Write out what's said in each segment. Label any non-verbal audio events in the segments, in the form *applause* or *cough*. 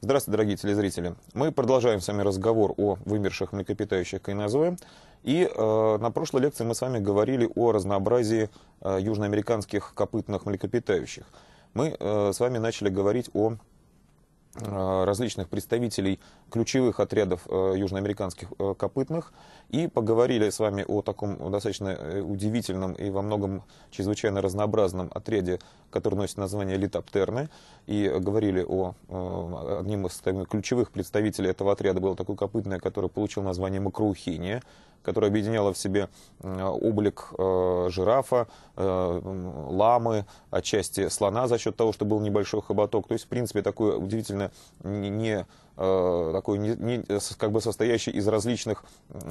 Здравствуйте, дорогие телезрители. Мы продолжаем с вами разговор о вымерших млекопитающих КНЗВ. И э, на прошлой лекции мы с вами говорили о разнообразии э, южноамериканских копытных млекопитающих. Мы э, с вами начали говорить о Э, различных представителей ключевых отрядов э, южноамериканских э, копытных и поговорили с вами о таком достаточно удивительном и во многом чрезвычайно разнообразном отряде, который носит название литоптерны, и говорили о одним из ключевых представителей этого отряда был такой копытный, который получил название макроухиния, которая объединяла в себе э, облик э, жирафа, э, ламы, отчасти слона за счет того, что был небольшой хоботок. То есть, в принципе, такое удивительно не такой не, не, как бы состоящий из различных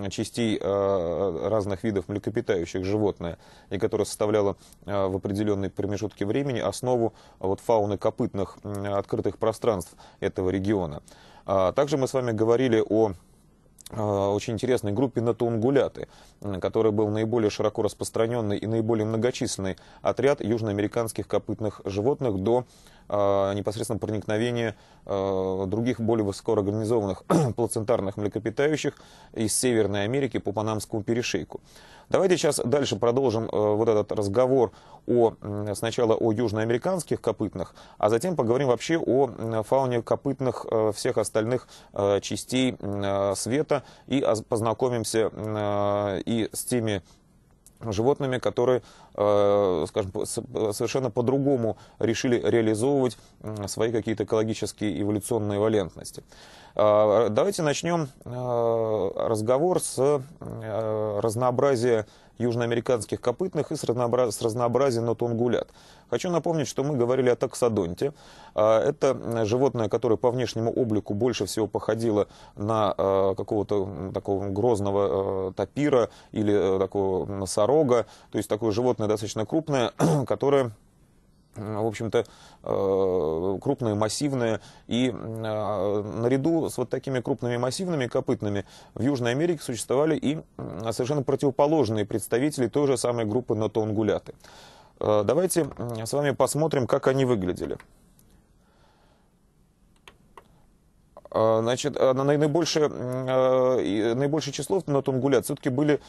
частей разных видов млекопитающих животное, и которое составляло в определенной промежутке времени основу вот фауны копытных открытых пространств этого региона. А, также мы с вами говорили о Э, очень интересной группе натаунгуляты, который был наиболее широко распространенный и наиболее многочисленный отряд южноамериканских копытных животных до э, непосредственно проникновения э, других более высокоорганизованных *clears throat* плацентарных млекопитающих из Северной Америки по Панамскому перешейку. Давайте сейчас дальше продолжим э, вот этот разговор о, сначала о южноамериканских копытных, а затем поговорим вообще о фауне копытных э, всех остальных э, частей света и познакомимся и с теми животными, которые, э, скажем, совершенно по-другому решили реализовывать свои какие-то экологические эволюционные валентности. А, давайте начнем э, разговор с э, разнообразия южноамериканских копытных и с, разнообраз... с разнообразием нотунгулят. Хочу напомнить, что мы говорили о таксодонте. А, это э, животное, которое по внешнему облику больше всего походило на э, какого-то такого грозного э, тапира или такого носорога. То есть такое животное достаточно крупное, *clears throat* которое в общем-то, э, крупные, массивные. И э, наряду с вот такими крупными, массивными копытными в Южной Америке существовали и совершенно противоположные представители той же самой группы нотоунгуляты. Э, давайте с вами посмотрим, как они выглядели. А, значит, а, наибольшее, а, наибольшее число на Тунгуле все-таки были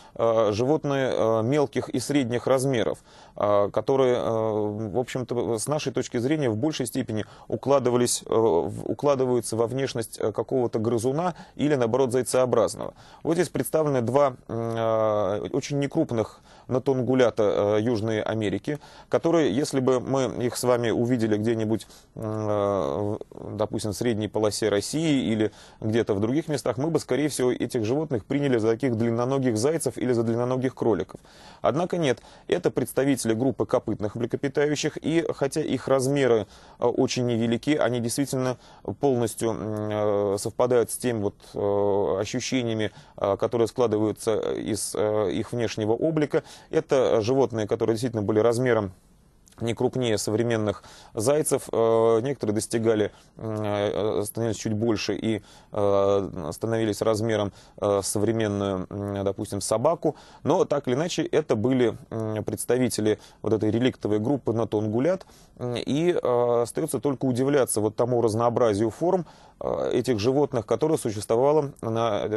животные мелких и средних размеров, которые, в общем-то, с нашей точки зрения в большей степени укладывались, укладываются во внешность какого-то грызуна или, наоборот, зайцеобразного. Вот здесь представлены два очень некрупных натонгулята Южной Америки, которые, если бы мы их с вами увидели где-нибудь, допустим, в средней полосе России, России или где-то в других местах, мы бы, скорее всего, этих животных приняли за таких длинноногих зайцев или за длинноногих кроликов. Однако нет, это представители группы копытных млекопитающих, и хотя их размеры э, очень невелики, они действительно полностью э, совпадают с теми вот э, ощущениями, которые складываются из их внешнего облика. Это животные, которые действительно были размером не крупнее современных зайцев. Э, некоторые достигали, э, становились чуть больше и э, становились размером современную, допустим, собаку. Но так или иначе, это были представители вот этой реликтовой группы натонгулят. И остается только удивляться вот тому разнообразию форм этих животных, которые существовало на,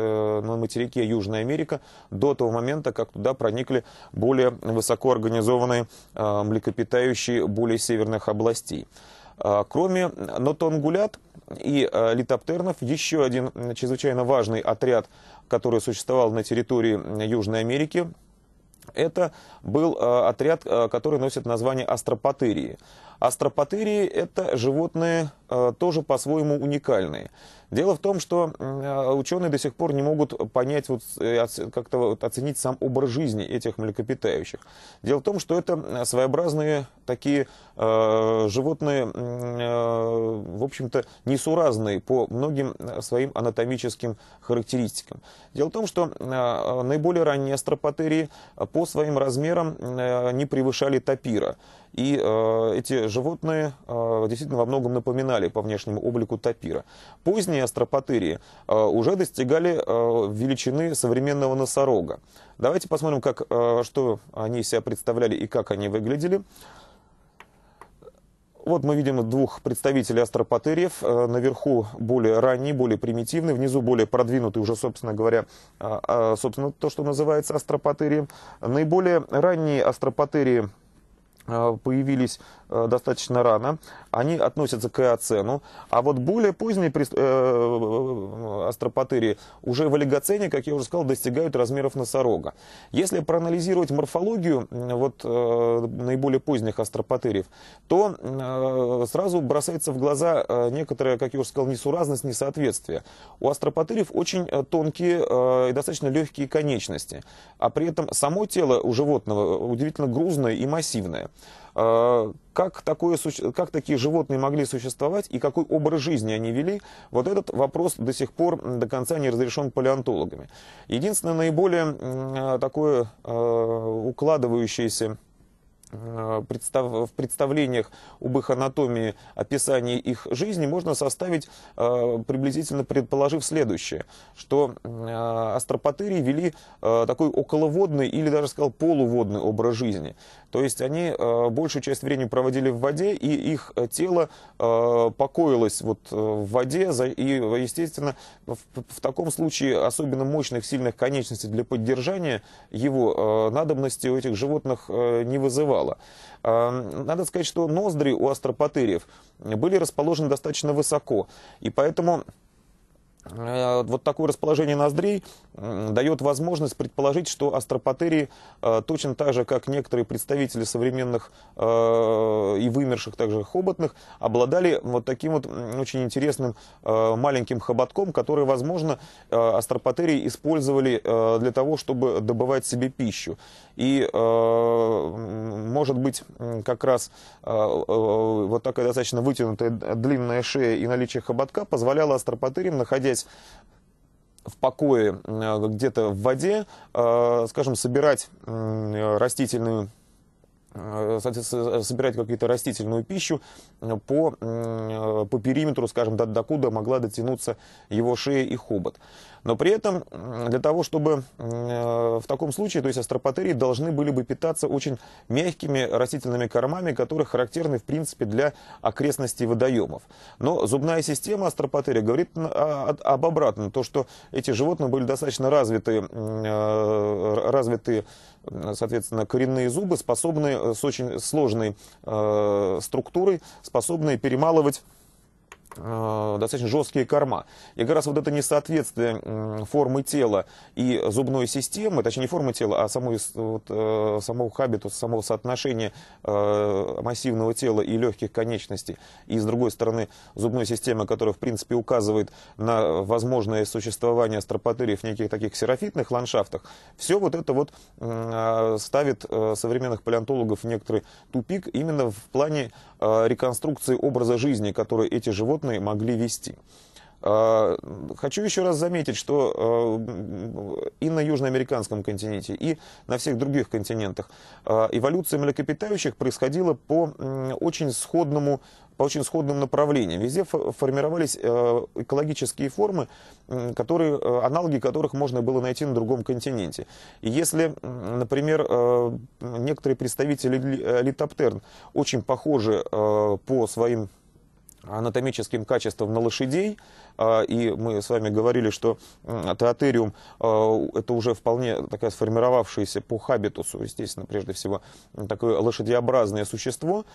на материке Южная Америка до того момента, как туда проникли более высокоорганизованные млекопитающие населяющие более северных областей. А, кроме нотонгулят и а, литоптернов, еще один чрезвычайно важный отряд, который существовал на территории Южной Америки, это был а, отряд, который носит название астропатерии. Астропатерии – это животные э, тоже по-своему уникальные. Дело в том, что э, ученые до сих пор не могут понять, вот, э, как-то вот, оценить сам образ жизни этих млекопитающих. Дело в том, что это своеобразные такие э, животные, э, в общем-то, несуразные по многим своим анатомическим характеристикам. Дело в том, что э, наиболее ранние астропатерии по своим размерам э, не превышали тапира. И э, эти животные э, действительно во многом напоминали по внешнему облику тапира. Поздние астропатерии э, уже достигали э, величины современного носорога. Давайте посмотрим, как, э, что они себя представляли и как они выглядели. Вот мы видим двух представителей астропатериев. Э, наверху более ранний, более примитивный, внизу более продвинутый уже, собственно говоря, э, э, собственно, то, что называется астропатерием. Наиболее ранние астропатерии Э, появились э, достаточно рано, они относятся к эоцену, а вот более поздние э, астропатерии уже в олигоцене, как я уже сказал, достигают размеров носорога. Если проанализировать морфологию вот, наиболее поздних астропатериев, то сразу бросается в глаза некоторая, как я уже сказал, несуразность, несоответствие. У астропатериев очень тонкие и достаточно легкие конечности, а при этом само тело у животного удивительно грузное и массивное. Э, как, такое, как такие животные могли существовать и какой образ жизни они вели, вот этот вопрос до сих пор до конца не разрешен палеонтологами. Единственное наиболее э, такое э, укладывающееся в представлениях об их анатомии, описании их жизни, можно составить, приблизительно предположив следующее, что астропатырии вели такой околоводный или даже, сказал, полуводный образ жизни. То есть они э, большую часть времени проводили в воде, и их э, тело э, покоилось вот в воде, и, естественно, в, в таком случае особенно мощных, сильных конечностей для поддержания его надобности у этих животных не вызывало. Эм, надо сказать, что ноздри у астропатериев были расположены достаточно высоко, и поэтому... Э, вот такое расположение ноздрей дает возможность предположить, что астропатерии э, точно так же, как некоторые представители современных э, и вымерших также хоботных, обладали вот таким вот очень интересным маленьким хоботком, который, возможно, астропатерии использовали для того, чтобы добывать себе пищу. И, может быть, как раз вот такая достаточно вытянутая длинная шея и наличие хоботка позволяло астропатериям, находя сидеть в покое э, где-то в воде, э, скажем, собирать э, растительную Э, соответственно, э, собирать какую-то растительную пищу э, по, по периметру, скажем, до, докуда могла дотянуться его шея и хобот. Но при этом для того, чтобы в таком случае, то есть астропатерии должны были бы питаться очень мягкими растительными кормами, которые характерны, в принципе, для окрестностей водоемов. Но зубная система астропатерии говорит а, об обратном, то, что эти животные были достаточно развиты, развиты Э, соответственно, коренные зубы, способные э, с очень сложной э, структурой, способные перемалывать Э, достаточно жесткие корма. И как раз вот это несоответствие формы тела и зубной системы, точнее не формы тела, а самой, вот, э, самого хабитуса, самого соотношения э, массивного тела и легких конечностей, и с другой стороны зубной системы, которая в принципе указывает на возможное существование астропатерии в неких таких серафитных ландшафтах, все вот это вот ставит современных палеонтологов в некоторый тупик именно в плане Э, реконструкции образа жизни, который эти животные могли вести. Э, хочу еще раз заметить, что э, и на южноамериканском континенте, и на всех других континентах эволюция млекопитающих происходила по очень сходному по очень сходным направлениям. Везде формировались э, экологические формы, которые, э, аналоги которых можно было найти на другом континенте. И если, например, э, некоторые представители литоптерн очень похожи по своим анатомическим качествам на лошадей, а, и мы с вами говорили, что теотериум а, это уже вполне такая сформировавшаяся по хабитусу, естественно, прежде всего, такое лошадиобразное существо,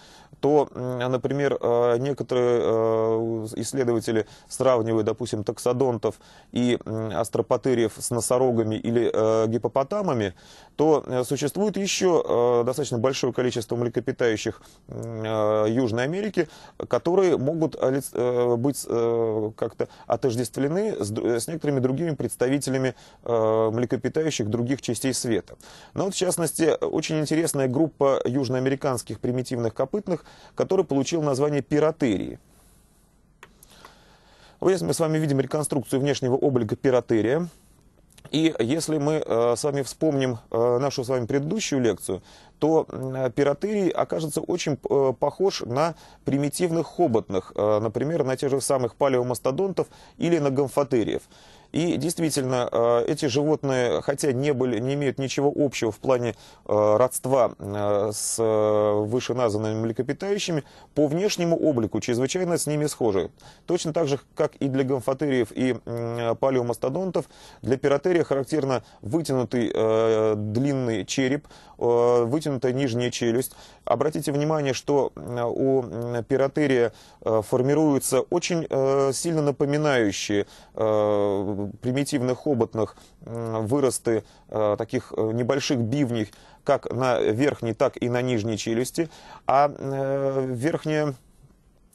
то, например, а, некоторые исследователи сравнивают, допустим, таксодонтов и астропатериев с носорогами или э, гипопотамами, то э, существует еще э, достаточно большое количество млекопитающих Южной Америки, которые могут быть как-то отождествлены с, э, с некоторыми другими представителями э, млекопитающих других частей света. Но вот, в частности, очень интересная группа южноамериканских примитивных копытных, который получил название пиратерии. Вот если мы с вами видим реконструкцию внешнего облика пиратерия. И если мы э, с вами вспомним э, нашу с вами предыдущую лекцию, то э, пиратерий окажется очень похож на примитивных хоботных, например, на тех же самых палеомастодонтов или на гомфотериев. И действительно, э, эти животные, хотя не, были, не имеют ничего общего в плане э, родства э, с вышеназванными млекопитающими, по внешнему облику чрезвычайно с ними схожи. Точно так же, как и для гомфотериев и палеомастодонтов, для пиротерия характерно вытянутый длинный череп, вытянутая нижняя челюсть. Обратите внимание, что у пиротерия формируются очень сильно напоминающие примитивных хоботных выросты э, таких э, небольших бивней как на верхней, так и на нижней челюсти, а э, верхняя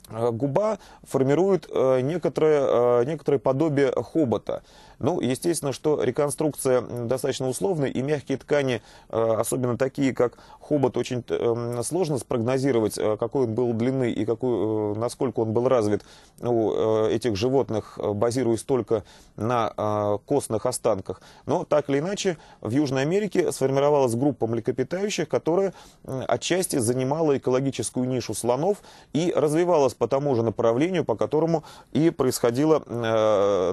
губа формирует некоторое, некоторое подобие хобота. Ну, естественно, что реконструкция достаточно условная, и мягкие ткани, э, особенно такие, как хобот, очень э, сложно спрогнозировать, э, какой он был длины и какой, насколько он был развит у ну, этих животных, базируясь только на костных останках. Но так или иначе, в Южной Америке сформировалась группа млекопитающих, которая отчасти занимала экологическую нишу слонов и развивалась по тому же направлению, по которому и происходило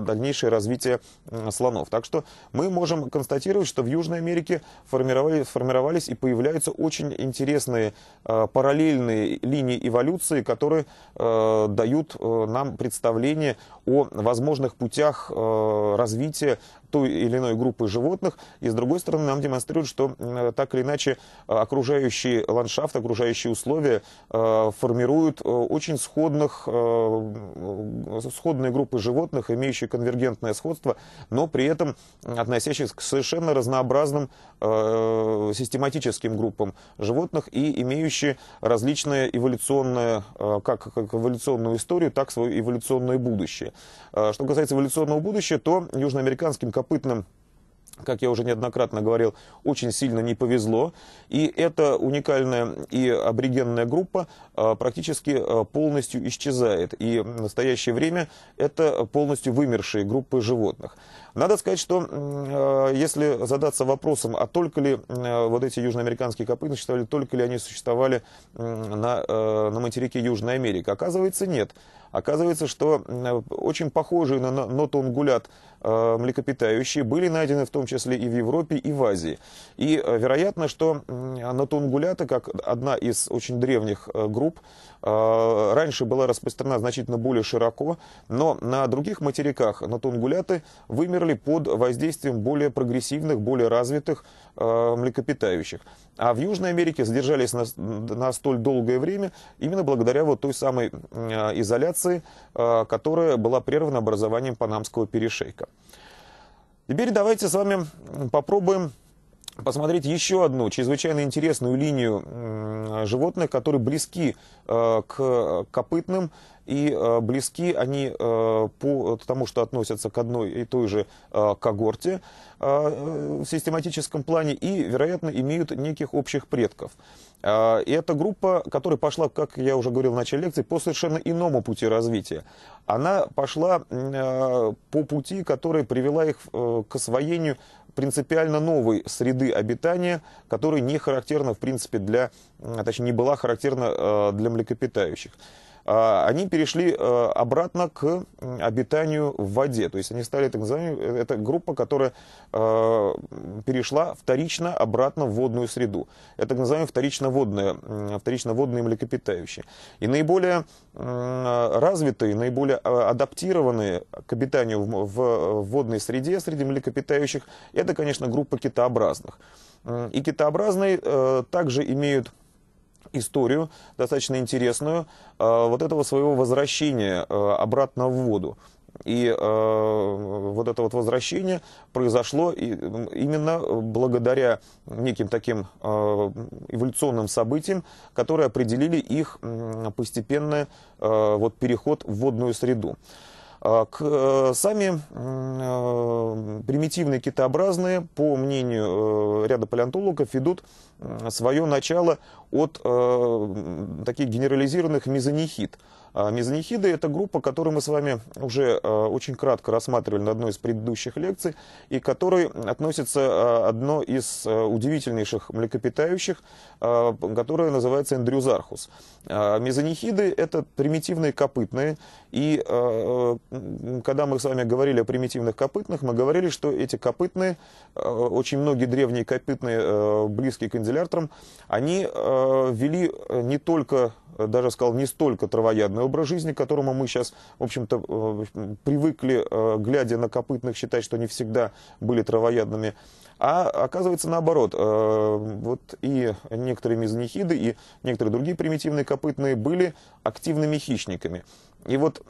дальнейшее развитие Э, слонов. Так что мы можем констатировать, что в Южной Америке формировали, формировались и появляются очень интересные э, параллельные линии эволюции, которые э, дают нам представление о возможных путях развития той или иной группы животных, и с другой стороны нам демонстрируют, что так или иначе окружающий ландшафт, окружающие условия формируют очень сходных, сходные группы животных, имеющие конвергентное сходство, но при этом относящихся к совершенно разнообразным э, систематическим группам животных и имеющие различные эволюционные, э, как, как эволюционную историю, так свое эволюционное будущее. Э, что касается эволюционного будущего, то южноамериканским копытным как я уже неоднократно говорил, очень сильно не повезло. И эта уникальная и аборигенная группа э, практически э, полностью исчезает. И в настоящее время это полностью вымершие группы животных. Надо сказать, что э, если задаться вопросом, а только ли э, вот эти южноамериканские копыта существовали, только ли они существовали на, э, на материке Южной Америки, оказывается, нет. Оказывается, что очень похожие на нотоунгулят млекопитающие были найдены в том числе и в Европе, и в Азии. И вероятно, что нотоунгулята, как одна из очень древних групп, а, раньше была распространена значительно более широко, но на других материках натунгуляты вымерли под воздействием более прогрессивных, более развитых а, млекопитающих. А в Южной Америке задержались на, на столь долгое время именно благодаря вот той самой изоляции, а, которая была прервана образованием Панамского перешейка. Теперь давайте с вами попробуем посмотреть еще одну чрезвычайно интересную линию животных, которые близки э, к копытным и э, близки они э, по тому, что относятся к одной и той же когорте в систематическом плане и, вероятно, имеют неких общих предков. И эта группа, которая пошла, как я уже говорил в начале лекции, по совершенно иному пути развития. Она пошла по пути, который привела их к освоению принципиально новой среды обитания, которая не характерна, в принципе, для, а точнее, не была характерна э, для млекопитающих. А, они перешли э, обратно к обитанию в воде. То есть они стали так называемой, э, это группа, которая э, перешла вторично обратно в водную среду. Это так называемые вторично-водные, вторично-водные млекопитающие. И наиболее развитые, наиболее а, адаптированные к обитанию в водной среде, среди млекопитающих, это, конечно, группа китообразных. И китообразные также имеют историю достаточно интересную э, вот этого своего возвращения э, обратно в воду. И э, вот это вот возвращение произошло и, именно благодаря неким таким э, эволюционным событиям, которые определили их э, постепенный э, вот, переход в водную среду. А, э, сами э, примитивные китообразные, по мнению э, ряда палеонтологов, ведут свое начало от таких генерализированных мезонихид – а, мезонихиды – это группа, которую мы с вами уже а, очень кратко рассматривали на одной из предыдущих лекций, и которой относится а, одно из удивительнейших млекопитающих, которое называется эндрюзархус. Мезонихиды – это примитивные копытные, и когда мы с вами говорили о примитивных копытных, мы говорили, что эти копытные, очень многие древние копытные, близкие к канделяртрам, они вели не только даже сказал, не столько травоядный образ жизни, к которому мы сейчас, в общем-то, э, привыкли, э, глядя на копытных, считать, что они всегда были травоядными, а оказывается наоборот, э, вот и некоторые мезонихиды, и некоторые другие примитивные копытные были активными хищниками. И вот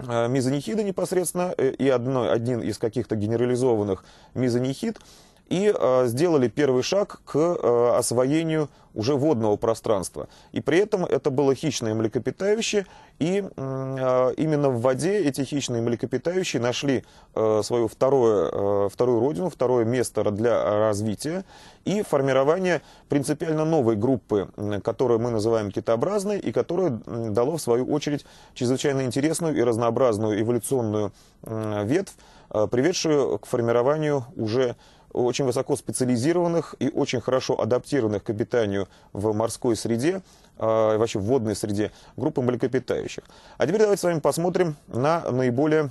мезонихиды непосредственно, и одно, один из каких-то генерализованных мезонихид – и а, сделали первый шаг к а, освоению уже водного пространства. И при этом это было хищное млекопитающее, и а, именно в воде эти хищные млекопитающие нашли свою второе, вторую родину, второе место для развития и формирование принципиально новой группы, которую мы называем китообразной, и которая дала в свою очередь, чрезвычайно интересную и разнообразную эволюционную ветвь, приведшую к формированию уже очень высоко специализированных и очень хорошо адаптированных к обитанию в морской среде, а, вообще в водной среде, группы млекопитающих. А теперь давайте с вами посмотрим на наиболее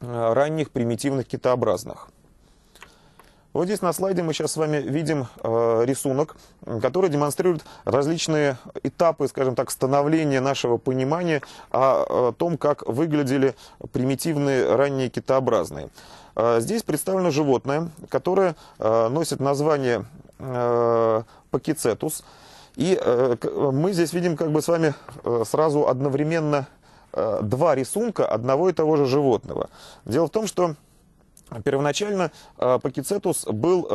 а, ранних примитивных китообразных. Вот здесь на слайде мы сейчас с вами видим а, рисунок, который демонстрирует различные этапы, скажем так, становления нашего понимания о, о том, как выглядели примитивные ранние китообразные. А, здесь представлено животное, которое а, носит название а, пакицетус. И э, мы здесь видим как бы с вами э, сразу одновременно э, два рисунка одного и того же животного. Дело в том, что первоначально пакицетус был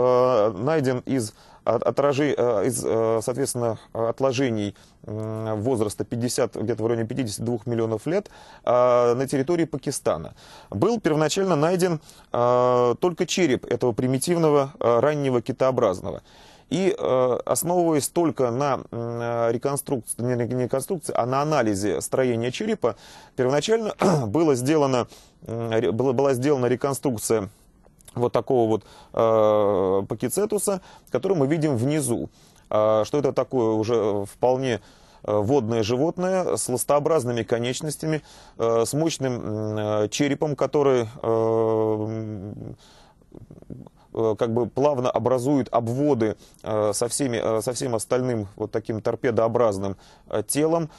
найден из отражи, э, из, э, соответственно, отложений возраста 50, где-то в районе 52 миллионов лет а, на территории Пакистана. Был первоначально найден а, только череп этого примитивного а, раннего китообразного. И э, основываясь только на реконструкции, не реконструкции, а на анализе строения черепа, первоначально *clears throat* было сделано, была сделана реконструкция вот такого вот э, пакицетуса, который мы видим внизу. Э, что это такое уже э, вполне э, водное животное с ластообразными конечностями, э, с мощным э, черепом, который э, э, как бы плавно образует обводы со, всеми, со всем остальным вот таким торпедообразным телом,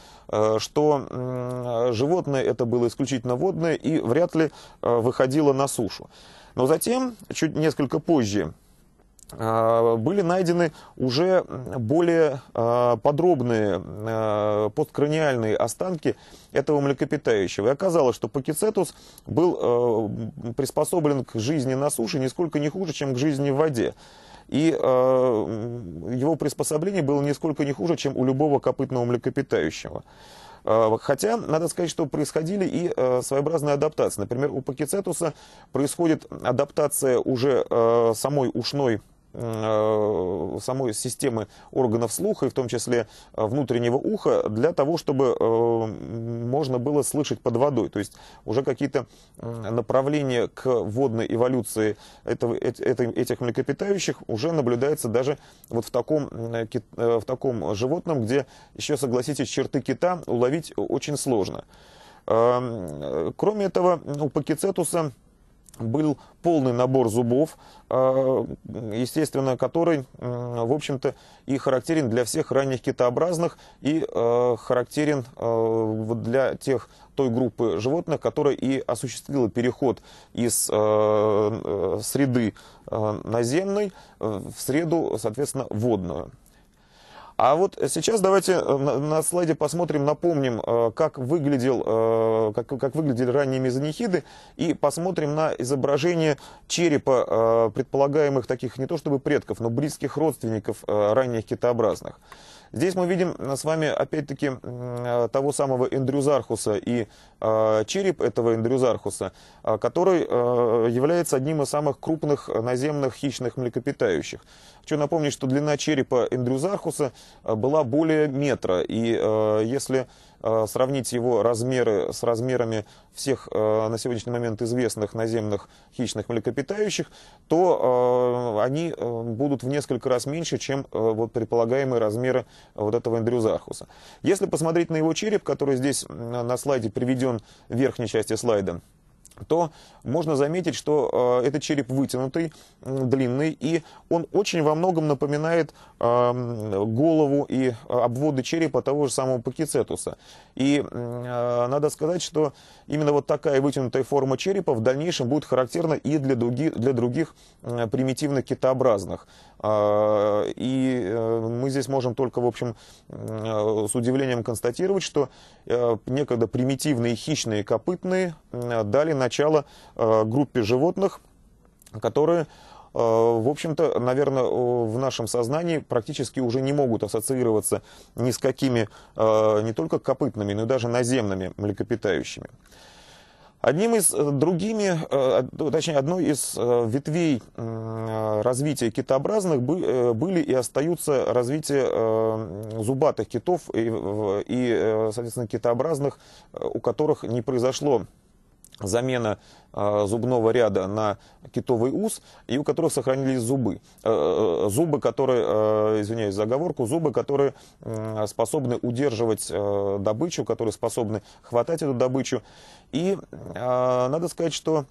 что животное это было исключительно водное и вряд ли выходило на сушу. Но затем, чуть несколько позже, а, были найдены уже более а, подробные а, посткраниальные останки этого млекопитающего. И оказалось, что пакицетус был приспособлен к жизни на суше нисколько не хуже, чем к жизни в воде. И его приспособление было нисколько не хуже, чем у любого копытного млекопитающего. А, хотя, надо сказать, что происходили и э, своеобразные адаптации. Например, у пакицетуса происходит адаптация уже э, самой ушной Э, самой системы органов слуха, и в том числе э, внутреннего уха, для того, чтобы э, можно было слышать под водой. То есть уже какие-то направления к водной эволюции этого, этих млекопитающих уже наблюдается даже вот в таком, в таком животном, где еще, согласитесь, черты кита уловить очень сложно. Эм, кроме этого, у ну, пакицетуса был полный набор зубов, э, естественно, который, в общем-то, и характерен для всех ранних китообразных, и э, характерен э, для тех, той группы животных, которая и осуществила переход из среды наземной в среду, соответственно, водную. А вот сейчас давайте э, на, слайде посмотрим, напомним, э, как, выглядел, э, как, как выглядели ранние мезонихиды, и посмотрим на изображение черепа предполагаемых таких не то чтобы предков, но близких родственников ранних китообразных. Здесь мы видим э, с вами, опять-таки, э, того самого Эндрюзархуса и э, череп этого Эндрюзархуса, который является одним из самых крупных наземных хищных млекопитающих. Хочу напомнить, что длина черепа Эндрюзархуса была более метра, и если Э, сравнить его размеры с размерами всех э, на сегодняшний момент известных наземных хищных млекопитающих, то э, они будут в несколько раз меньше, чем вот предполагаемые размеры вот этого эндрюзархуса. Если посмотреть на его череп, который здесь на слайде приведен в верхней части слайда, то можно заметить, что э, этот череп вытянутый, длинный, и он очень во многом напоминает эм, голову и э, обводы черепа того же самого пакицетуса. И э, надо сказать, что именно вот такая вытянутая форма черепа в дальнейшем будет характерна и для, други, для других примитивных китообразных. и мы здесь можем только, в общем, с удивлением констатировать, что некогда примитивные хищные копытные дали на начало э, группе животных, которые э, в общем-то, наверное, в нашем сознании практически уже не могут ассоциироваться ни с какими, э, не только копытными, но и даже наземными млекопитающими. Одним из другими, точнее, одной из ветвей развития китообразных были и остаются развитие зубатых китов и, соответственно, китообразных, у которых не произошло замена а, зубного ряда на китовый ус, и у которых сохранились зубы. Э, э, зубы, которые, э, извиняюсь за оговорку, зубы, которые способны удерживать добычу, которые способны хватать эту добычу. И а, надо сказать, что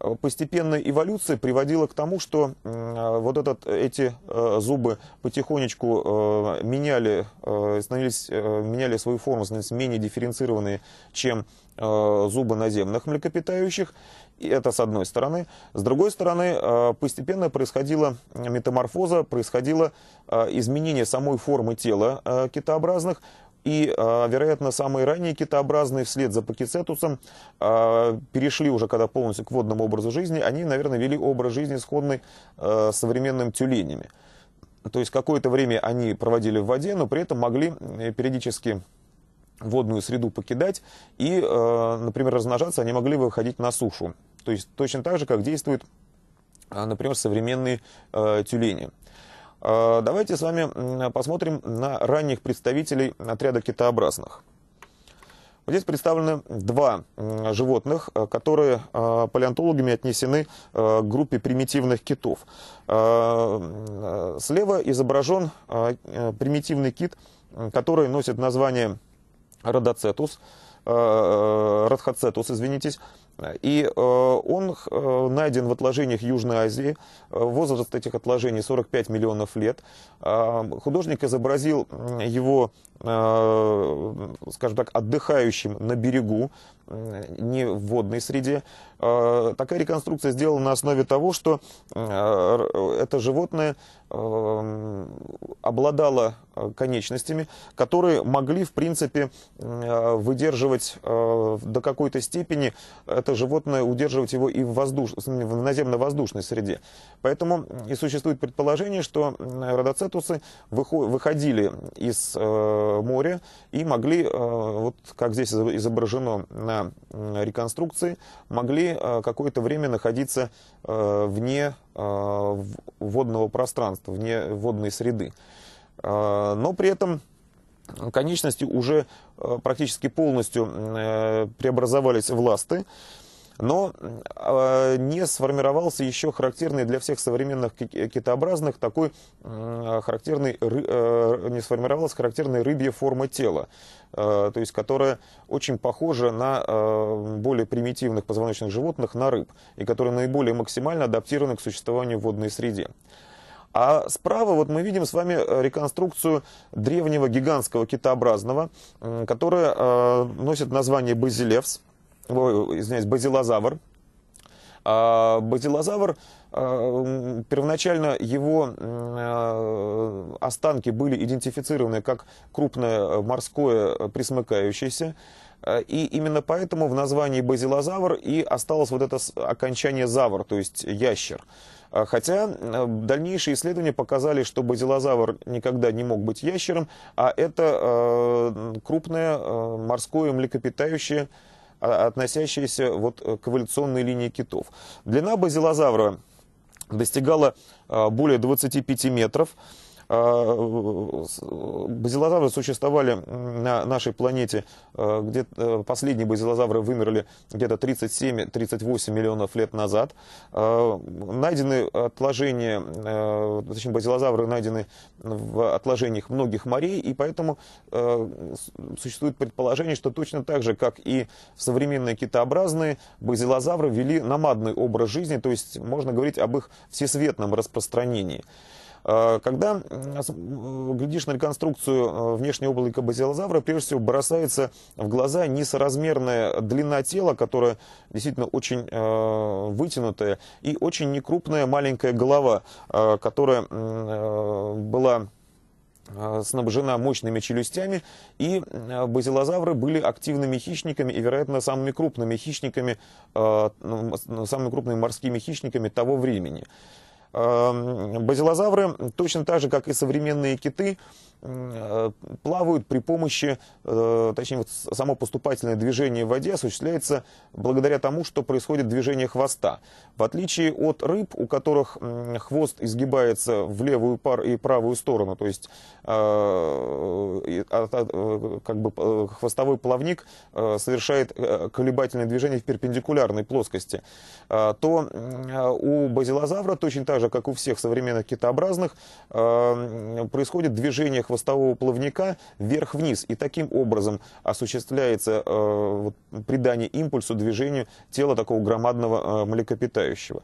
Э, постепенная эволюция приводила к тому, что э, вот этот, э, эти зубы потихонечку меняли, становились, меняли свою форму, становились менее дифференцированные, чем зубы наземных млекопитающих. И это с одной стороны. С другой стороны, постепенно происходила метаморфоза, происходило изменение самой формы тела китообразных, и, а, вероятно, самые ранние китообразные вслед за пакицетусом а, перешли уже когда полностью к водному образу жизни, они, наверное, вели образ жизни сходный а, с современным тюленями. То есть какое-то время они проводили в воде, но при этом могли э, периодически водную среду покидать и, например, размножаться они могли выходить на сушу. То есть точно так же, как действуют, например, современные тюлени. Э, давайте с вами посмотрим на ранних представителей отряда китообразных. Вот здесь представлены два животных, э, которые э, палеонтологами отнесены к группе примитивных китов. Слева изображен примитивный кит, который носит название родоцетус, радхоцетус, извинитесь, и э, он э, найден в отложениях Южной Азии. Э, возраст этих отложений 45 миллионов лет. Художник изобразил его Э, скажем так, отдыхающим на берегу, э, не в водной среде. Э, такая реконструкция сделана на основе того, что это животное обладало конечностями, которые могли, в принципе, выдерживать до какой-то степени это животное, удерживать его и в, воздуш... в наземно-воздушной среде. Поэтому и существует предположение, что родоцетусы выходили из море и могли, э, вот как здесь изображено на реконструкции, могли э, какое-то время находиться э, вне водного пространства, вне водной среды. Но при этом конечности уже практически полностью преобразовались в ласты но э, не сформировался еще характерный для всех современных э, китообразных такой характерный, э, не сформировалась характерная рыбья форма тела, то есть которая очень похожа на более примитивных позвоночных животных, на рыб, и которые наиболее максимально адаптированы к существованию в водной среде. А справа вот мы видим с вами реконструкцию древнего гигантского китообразного, которое носит название базилевс ой, извиняюсь, базилозавр. А базилозавр, а, первоначально его а, останки были идентифицированы как крупное морское присмыкающееся. А, и именно поэтому в названии базилозавр и осталось вот это окончание завр, то есть ящер. Хотя дальнейшие исследования показали, что базилозавр никогда не мог быть ящером, а это крупное морское млекопитающее, а, относящиеся вот э, к эволюционной линии китов. Длина базилозавра достигала а, более 25 метров. А, базилозавры существовали на нашей планете, а, где э, последние базилозавры вымерли где-то 37-38 миллионов лет назад. А, найдены отложения, э, точнее базилозавры найдены в отложениях многих морей, и поэтому э, существует предположение, что точно так же, как и современные китообразные, базилозавры вели номадный образ жизни, то есть можно говорить об их всесветном распространении. Э, когда глядишь на реконструкцию э, внешнего облика базилозавра, прежде всего бросается в глаза несоразмерная длина тела, которая действительно очень э, вытянутая, и очень некрупная маленькая голова, которая была снабжена мощными челюстями, и базилозавры были активными хищниками и, вероятно, самыми крупными хищниками, самыми крупными морскими хищниками того времени. Эм, базилозавры, точно так же, как и современные киты, э, плавают при помощи, э, точнее, вот само поступательное движение в воде осуществляется благодаря тому, что происходит движение хвоста. В отличие от рыб, у которых хвост изгибается в левую пар и правую сторону, то есть э, а, как бы хвостовой плавник совершает колебательное движение в перпендикулярной плоскости, то у базилозавра точно так же, же, как у всех современных китообразных, эм, происходит движение хвостового плавника вверх-вниз. И таким образом осуществляется э, придание импульсу движению тела такого громадного э, млекопитающего.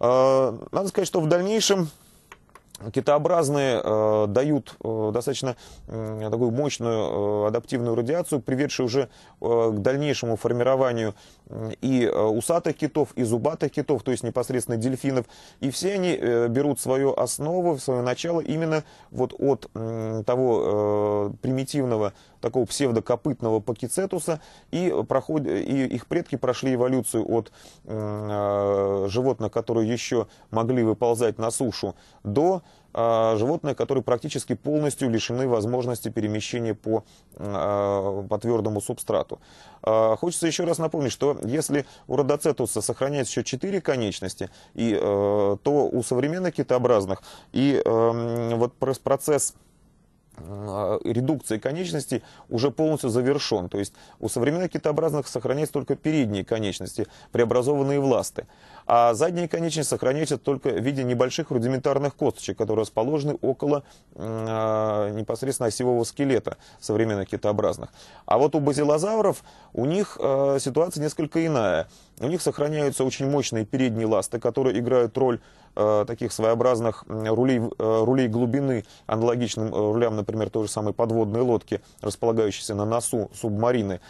Э, надо сказать, что в дальнейшем китообразные дают достаточно э, такую мощную адаптивную радиацию, приведшую уже к дальнейшему формированию и э, усатых китов, и зубатых китов, то есть непосредственно дельфинов. И все они э, берут свою основу, свое начало именно вот от того э, примитивного такого псевдокопытного пакицетуса, и, проход... и их предки прошли эволюцию от животных, которые еще могли выползать на сушу, до а, животные, которые практически полностью лишены возможности перемещения по, а, по твердому субстрату. А, хочется еще раз напомнить, что если у родоцетуса сохраняется еще 4 конечности, и, э, то у современных китообразных и эм, вот процесс Э, редукции конечностей уже полностью завершен. То есть у современных китообразных сохраняются только передние конечности, преобразованные в ласты. А задние конечности сохраняются только в виде небольших рудиментарных косточек, которые расположены около э, непосредственно осевого скелета современных китообразных. А вот у базилозавров у них э, ситуация несколько иная. У них сохраняются очень мощные передние ласты, которые играют роль Э, таких своеобразных рулей, э, рулей глубины, аналогичным э, рулям, например, той же самой подводной лодки, располагающейся на носу субмарины.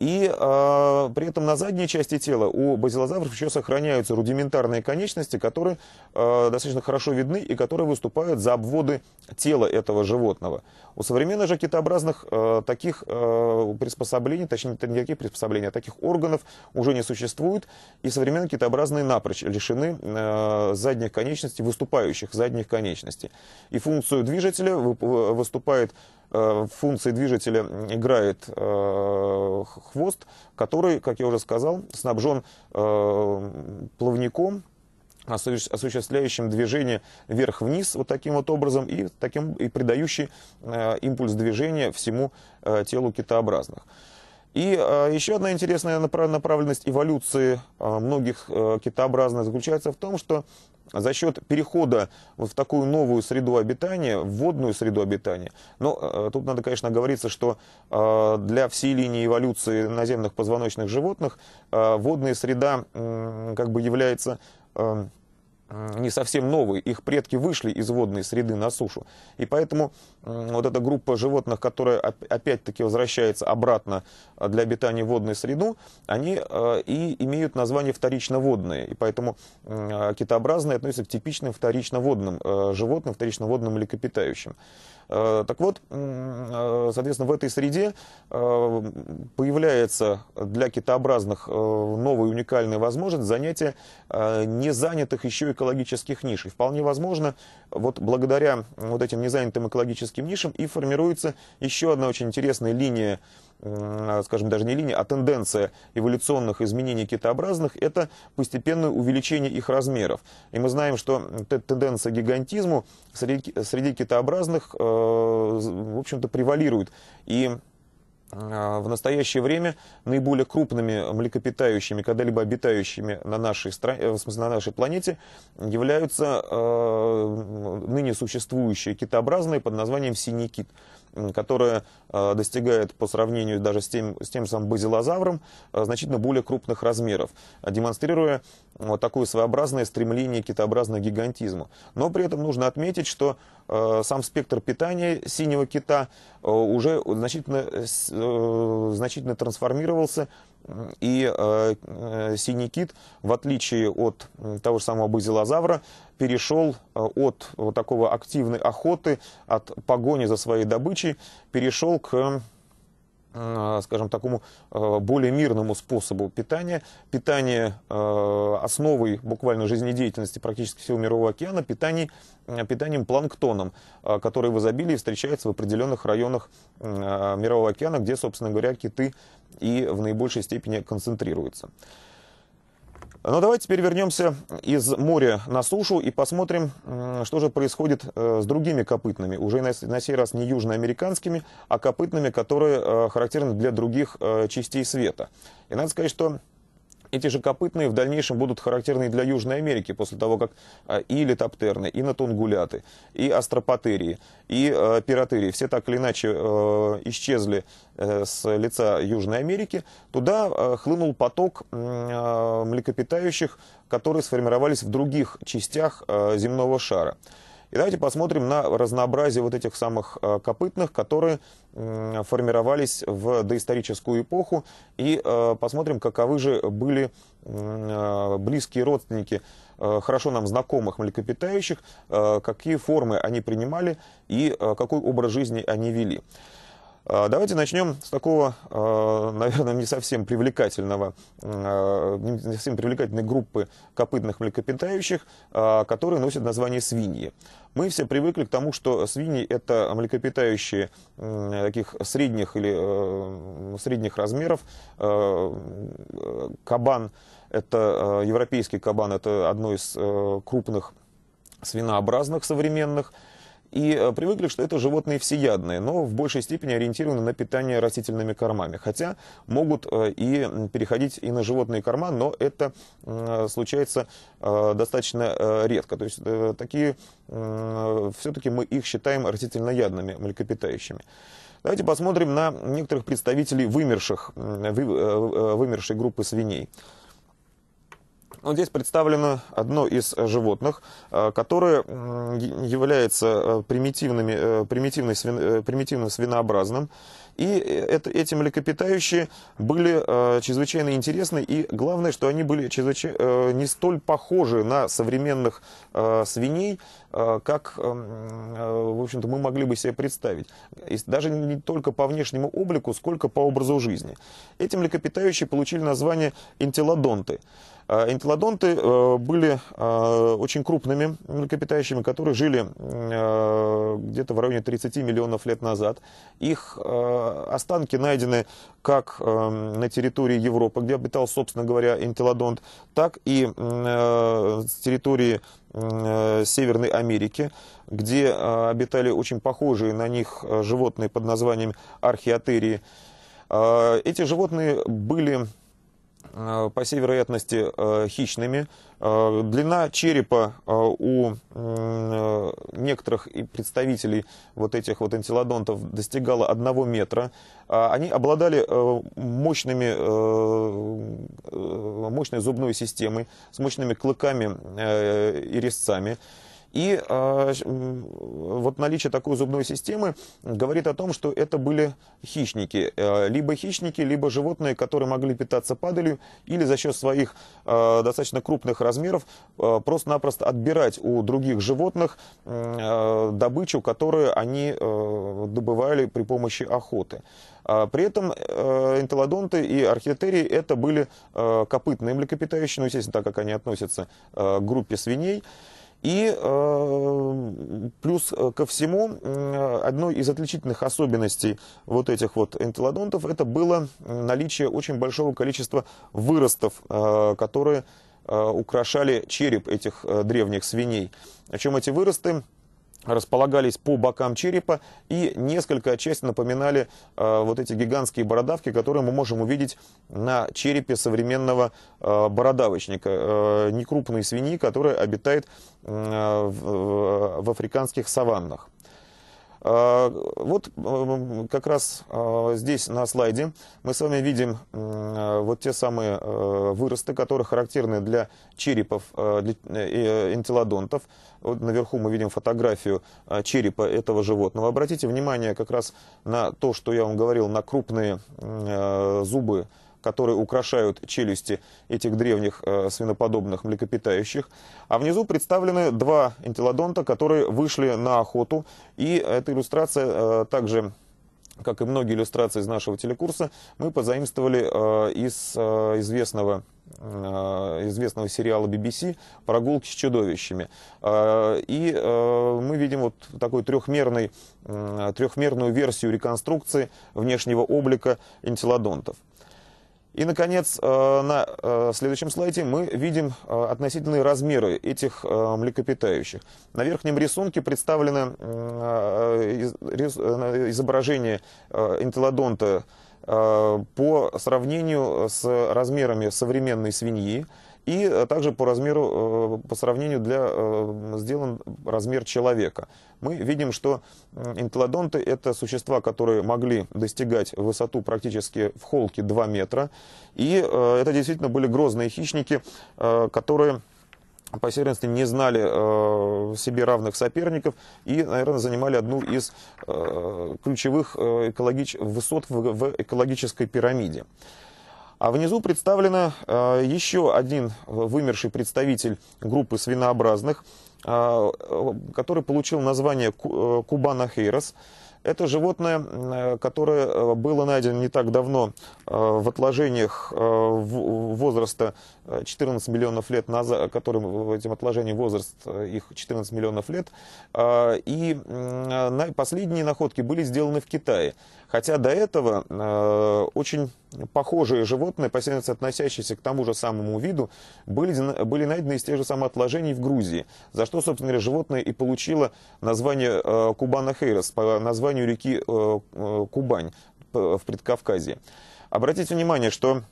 И э, при этом на задней части тела у базилозавров еще сохраняются рудиментарные конечности, которые э, достаточно хорошо видны и которые выступают за обводы тела этого животного. У современных же китообразных э, таких э, приспособлений, точнее не таких приспособлений, а таких органов уже не существует. И современные китообразные напрочь лишены э, задних конечностей, выступающих задних конечностей. И функцию движителя выступает в э, функции движителя играет э, хвост, который, как я уже сказал, снабжен э, плавником, осуществляющим движение вверх-вниз вот таким вот образом и, таким, и придающий импульс движения всему телу китообразных. И э, еще одна интересная направ направленность эволюции э, многих э, китообразных заключается в том, что за счет перехода в такую новую среду обитания, в водную среду обитания, но э, тут надо, конечно, говориться, что э, для всей линии эволюции наземных позвоночных животных э, водная среда э, как бы является... Э, не совсем новые, их предки вышли из водной среды на сушу. И поэтому вот эта группа животных, которая опять-таки возвращается обратно а, для обитания в водную среду, они э, и имеют название вторично-водные. И поэтому а, китообразные относятся к типичным вторично-водным э, животным, вторично-водным млекопитающим. Э, так вот, э, соответственно, в этой среде э, появляется для китообразных новая уникальная возможность занятия незанятых еще экологических ниш. И вполне возможно, вот благодаря вот этим незанятым экологическим нишам и формируется еще одна очень интересная линия Э, скажем, даже не линия, а тенденция эволюционных изменений китообразных – это постепенное увеличение их размеров. И мы знаем, что тенденция к гигантизму среди, среди китообразных, э, в общем-то, превалирует. И э, в настоящее время наиболее крупными млекопитающими, когда-либо обитающими на нашей, стране, в смысле, на нашей планете, являются э, ныне существующие китообразные под названием синий кит которая э, достигает по сравнению даже с тем, с тем же самым базилозавром э, значительно более крупных размеров, демонстрируя такое своеобразное стремление к китообразному гигантизму. Но при этом нужно отметить, что э, сам спектр питания синего кита уже значительно, значительно трансформировался и э, синий кит, в отличие от э, того же самого базилозавра, перешел э, от вот такого активной охоты, от погони за своей добычей, перешел к а, скажем, такому а, более мирному способу питания. Питание а, основой буквально жизнедеятельности практически всего Мирового океана, питание, питанием планктоном, который в изобилии встречается в определенных районах Мирового океана, где, собственно говоря, киты и в наибольшей степени концентрируются. Но ну, давайте теперь вернемся из моря на сушу и посмотрим, что же происходит э, с другими копытными, уже на сей раз не южноамериканскими, а копытными, которые э, характерны для других э, частей света. И надо сказать, что эти же копытные в дальнейшем будут характерны для Южной Америки, после того, как а, и литоптерны, и натунгуляты, и астропатерии, и э, а, пиратерии, все так или иначе э, исчезли э, с лица Южной Америки, туда э, хлынул поток э, млекопитающих, которые сформировались в других частях э, земного шара. И давайте посмотрим на разнообразие вот этих самых э, копытных, которые формировались в доисторическую эпоху, и э, посмотрим, каковы же были э, близкие родственники хорошо нам знакомых млекопитающих, какие формы они принимали и какой образ жизни они вели. А, давайте начнем с такого, а, *laughs* наверное, не совсем привлекательного, а, не совсем привлекательной группы копытных млекопитающих, которые носят название свиньи. Мы все привыкли к тому, что свиньи – это млекопитающие таких средних или э, средних размеров. Кабан – это европейский кабан, это одно из э, крупных свинообразных современных – и э, привыкли, что это животные всеядные, но в большей степени ориентированы на питание растительными кормами. Хотя могут э, и переходить и на животные корма, но это случается э, достаточно редко. То есть такие, все-таки мы их считаем растительноядными млекопитающими. Давайте посмотрим на некоторых представителей вымерших, вымершей группы свиней. Вот ну, здесь представлено одно из э, животных, э, которое является э, примитивными, примитивным, свин, примитивным свинообразным. И это, эти млекопитающие были чрезвычайно интересны. И главное, что они были чрезвычайно, не столь похожи на современных свиней, как в общем-то, мы могли бы себе представить. И даже не только по внешнему облику, сколько по образу жизни. Эти млекопитающие получили название энтилодонты. Энтилодонты а, э, были а, очень крупными млекопитающими, которые жили а, где-то в районе 30 миллионов лет назад. Их э, останки найдены как э, на территории Европы, где обитал, собственно говоря, энтилодонт, так и с территории Северной Америки, где обитали очень похожие на них животные под названием архиотерии. Эти животные были Э, по всей вероятности, э, хищными. Э, длина черепа у некоторых представителей вот этих вот антилодонтов достигала 1 метра. Они обладали мощными, мощной зубной системой, с мощными клыками и резцами. И э, вот наличие такой зубной системы говорит о том, что это были хищники. Э, либо хищники, либо животные, которые могли питаться падалью или за счет своих э, достаточно крупных размеров э, просто-напросто отбирать у других животных э, добычу, которую они э, добывали при помощи охоты. При этом энтелодонты и архитерии это были э, копытные млекопитающие, ну, естественно, так как они относятся э, к группе свиней. И э, плюс э, ко всему, одной из отличительных особенностей вот этих вот энтелодонтов, это было наличие очень большого количества выростов, э, которые украшали череп этих древних свиней. Причем эти выросты располагались по бокам черепа и несколько отчасти напоминали э, вот эти гигантские бородавки, которые мы можем увидеть на черепе современного э, бородавочника, э, некрупной свиньи, которая обитает э, в, в африканских саваннах. А, вот как раз а, здесь на слайде мы с вами видим а, вот те самые выросты, которые характерны для черепов для энтилодонтов. Э, вот наверху мы видим фотографию черепа этого животного. Обратите внимание как раз на то, что я вам говорил, на крупные зубы которые украшают челюсти этих древних э, свиноподобных млекопитающих. А внизу представлены два энтилодонта, которые вышли на охоту. И эта иллюстрация э, также как и многие иллюстрации из нашего телекурса, мы позаимствовали э, из э, известного э, известного сериала BBC «Прогулки с чудовищами». Э, и э, мы видим вот такую трехмерный, трехмерную версию реконструкции внешнего облика энтилодонтов. И, наконец, э, на э, следующем слайде мы видим э, относительные размеры этих млекопитающих. На верхнем рисунке представлено изображение энтелодонта по сравнению с размерами современной свиньи. И э, также по размеру, э, по сравнению для, э, сделан размер человека. Мы видим, что энтелодонты это существа, которые могли достигать высоту практически в холке 2 метра. И это действительно были грозные хищники, которые по серенству не знали э, себе равных соперников и, наверное, занимали одну из э, ключевых э, экологич... высот в, в экологической пирамиде. А внизу представлено э, еще один вымерший представитель группы свинообразных, э, э, который получил название кубанахейрос. Это животное, которое было найдено не так давно в отложениях возраста 14 э, миллионов лет назад, э, которым этом отложением возраст э, их 14 миллионов лет. А, и последние находки были сделаны в Китае. Хотя до этого очень похожие животные, поселенцы, относящиеся к тому же самому виду, были, были найдены из тех же самых отложений в Грузии, за что, собственно говоря, животное и получило название Кубана Хейрос по названию реки Кубань в Предкавказье. Обратите внимание, что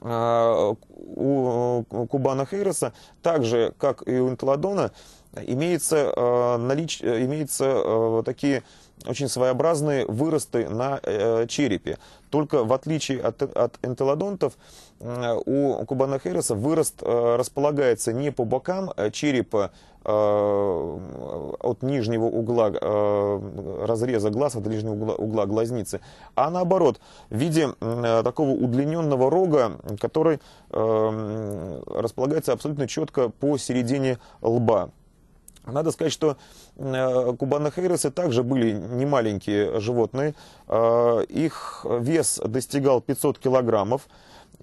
Э, у э, Кубана Хейроса, так же, как и у Интеладона, имеется, э, налич... имеются такие очень своеобразные выросты на черепе. Только в отличие от, от энтелодонтов, у Кубана Хейроса вырост располагается не по бокам а черепа Э, от нижнего угла э, разреза глаз, от нижнего угла, угла глазницы, а наоборот, в виде э, такого удлиненного рога, который располагается абсолютно четко по середине лба. Надо сказать, что кубанохейросы также были немаленькие животные. Их вес достигал 500 килограммов.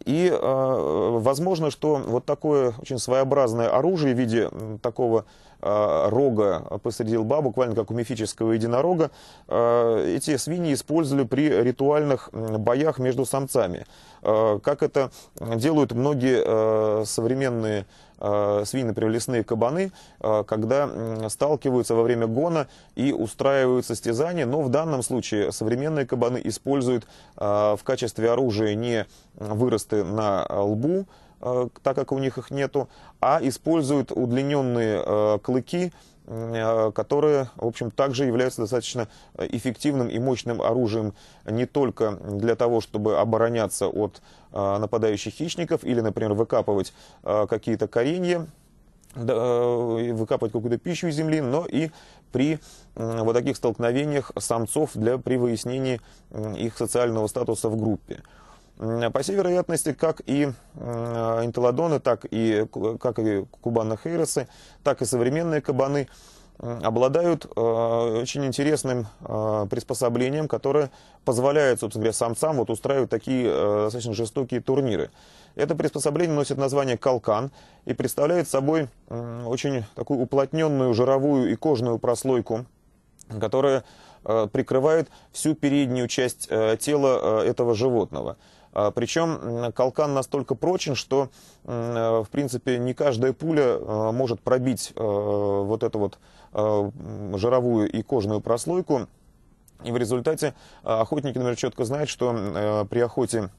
И э, возможно, что вот такое очень своеобразное оружие в виде такого э, рога посреди лба, буквально как у мифического единорога, э, эти свиньи использовали при ритуальных боях между самцами. Э, как это делают многие э, современные Э, свиньи, например, лесные кабаны, э, когда сталкиваются во время гона и устраивают состязания. Но в данном случае современные кабаны используют э, в качестве оружия не выросты на лбу, так как у них их нету, а используют удлиненные клыки Э, которые, в общем, также являются достаточно э, эффективным и мощным оружием не только для того, чтобы обороняться от э, нападающих хищников или, например, выкапывать какие-то коренья, выкапывать какую-то пищу из земли, но и при вот таких столкновениях самцов для, при выяснении их социального статуса в группе. По всей вероятности, как и энтеладоны, так и, как и кубаны-хейросы, так и современные кабаны обладают э, очень интересным э, приспособлением, которое позволяет, собственно говоря, самцам вот устраивать такие э, достаточно жестокие турниры. Это приспособление носит название «Калкан» и представляет собой очень такую уплотненную жировую и кожную прослойку, которая прикрывает всю переднюю часть тела этого животного – а, Причем колкан настолько прочен, что, э, в принципе, не каждая пуля э, может пробить э, вот эту вот жировую и кожную прослойку. И в результате охотники, например, четко знают, что при охоте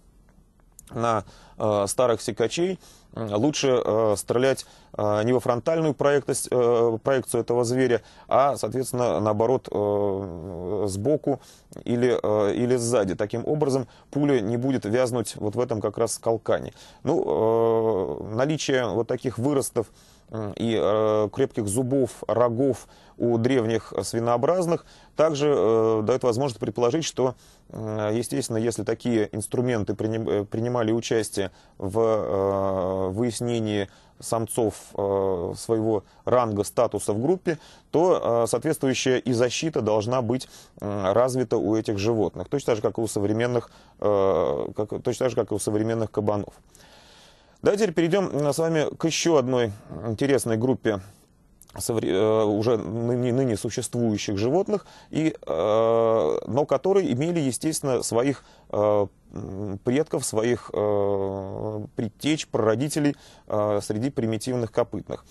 на э, старых секачей лучше э, стрелять э, не во фронтальную проектность, э, проекцию этого зверя, а, соответственно, наоборот, э, сбоку или, э, или сзади. Таким образом, пуля не будет вязнуть вот в этом как раз колкане. Ну, э, наличие вот таких выростов и э, крепких зубов, рогов у древних свинообразных, также э, дает возможность предположить, что, э, естественно, если такие инструменты приним, э, принимали участие в э, выяснении самцов э, своего ранга, статуса в группе, то соответствующая и защита должна быть развита у этих животных, точно так же, как и у современных, как, точно так же, как и у современных кабанов. Давайте теперь перейдем с вами к еще одной интересной группе э, уже ныне, ныне существующих животных, и, э, но которые имели, естественно, своих э, предков, своих предтеч, прародителей среди примитивных копытных.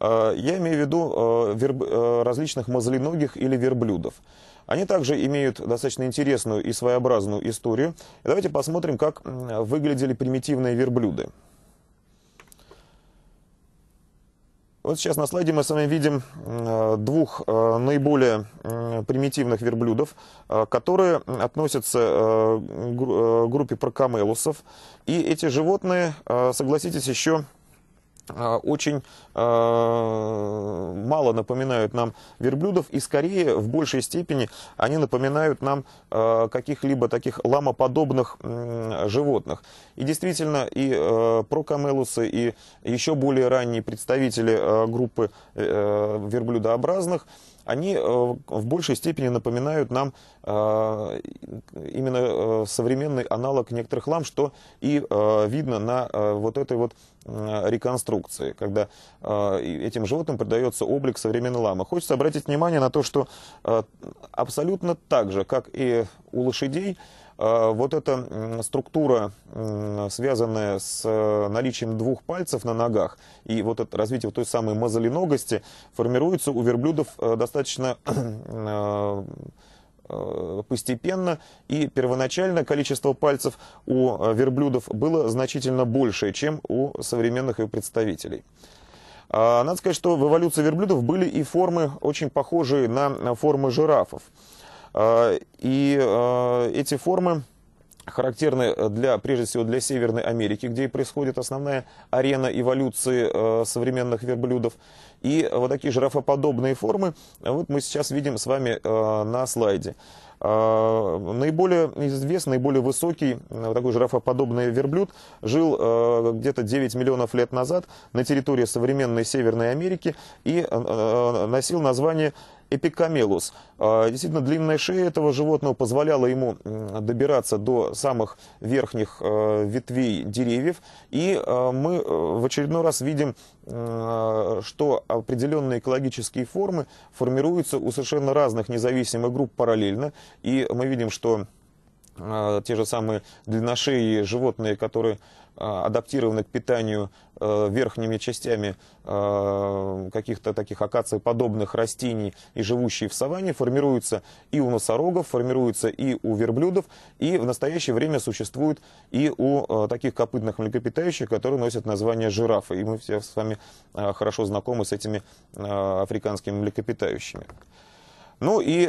Я имею в виду верб... различных мозленогих или верблюдов. Они также имеют достаточно интересную и своеобразную историю. Давайте посмотрим, как выглядели примитивные верблюды. Вот сейчас на слайде мы с вами видим э, двух э, наиболее примитивных верблюдов, э, которые относятся к группе прокамелусов. И эти животные, согласитесь, еще а, очень э, мало напоминают нам верблюдов, и скорее в большей степени они напоминают нам э, каких-либо таких ламоподобных э, животных. И действительно, и э, прокамелусы, и еще более ранние представители э, группы э, э верблюдообразных – они э, в большей степени напоминают нам э, именно э, современный аналог некоторых лам, что и видно на вот этой вот реконструкции, когда этим животным придается облик современной ламы. Хочется обратить внимание на то, что абсолютно так же, как и у лошадей, Э, вот эта структура, связанная с э, наличием двух пальцев на ногах и вот это развитие той самой мозоленогости, формируется у верблюдов э, достаточно *clears throat* постепенно, и первоначально количество пальцев у верблюдов было значительно больше, чем у современных ее представителей. А, надо сказать, что в эволюции верблюдов были и формы, очень похожие на формы жирафов. А, и а, эти формы характерны э, для, прежде всего для Северной Америки, где и происходит основная арена эволюции э, современных верблюдов. И вот такие жирафоподобные формы а вот мы сейчас видим с вами э, на слайде. Наиболее известный, наиболее высокий вот такой жирафоподобный верблюд жил где-то 9 миллионов лет назад на территории современной Северной Америки и носил название эпикамелус. А, действительно, длинная шея этого животного позволяла ему добираться до самых верхних а, ветвей деревьев. И а, мы э, в очередной раз видим, что определенные экологические формы формируются у совершенно разных независимых групп параллельно. И мы видим, что те же самые длинношеи животные, которые Э, адаптированы к питанию э, верхними частями э, каких-то таких акаций подобных растений и живущие в саванне, формируются и у носорогов, формируются и у верблюдов, и в настоящее время существуют и у таких копытных млекопитающих, которые носят название жирафы. И мы все с вами хорошо знакомы с этими африканскими млекопитающими. Ну и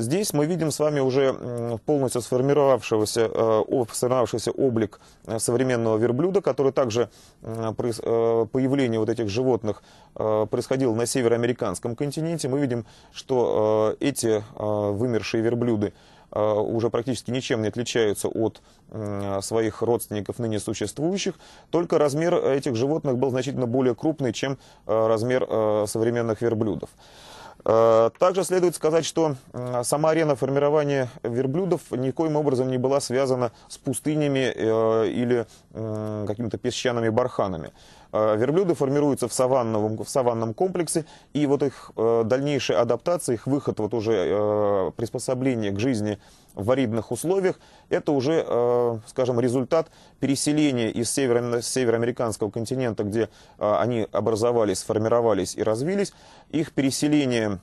Здесь мы видим с вами уже полностью сформировавшегося, э, сформировавшийся облик э, современного верблюда, который также при э, появлении вот этих животных происходил на североамериканском континенте. Мы видим, что эти вымершие верблюды уже практически ничем не отличаются от своих родственников ныне существующих, только размер этих животных был значительно более крупный, чем размер современных верблюдов. Э, также следует сказать, что э, сама арена формирования верблюдов никоим образом не была связана с пустынями э, или какими-то песчаными барханами. Верблюды формируются в саванном, в саванном комплексе, и вот их дальнейшая адаптация, их выход, вот уже приспособление к жизни в аридных условиях, это уже, э, скажем, результат переселения из северо североамериканского континента, где э, они образовались, сформировались и развились, их переселение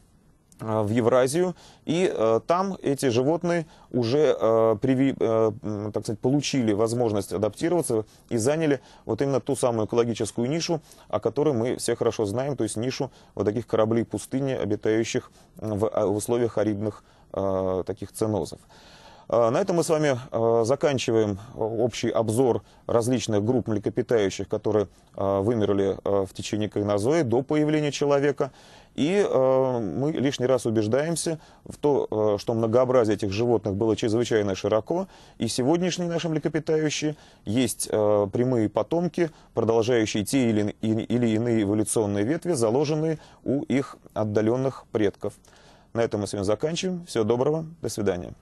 э, в Евразию, и там эти животные уже приви, так сказать, получили возможность адаптироваться и заняли вот именно ту самую экологическую нишу, о которой мы все хорошо знаем, то есть нишу вот таких кораблей пустыни, обитающих в, в условиях аридных Э, таких ценозов. Э, на этом мы с вами э, заканчиваем общий обзор различных групп млекопитающих, которые вымерли в течение кайнозоя до появления человека. И мы лишний раз убеждаемся в том, что многообразие этих животных было чрезвычайно широко. И сегодняшние наши млекопитающие есть прямые потомки, продолжающие те или иные эволюционные ветви, заложенные у их отдаленных предков. На этом мы с вами заканчиваем. Всего доброго. До свидания.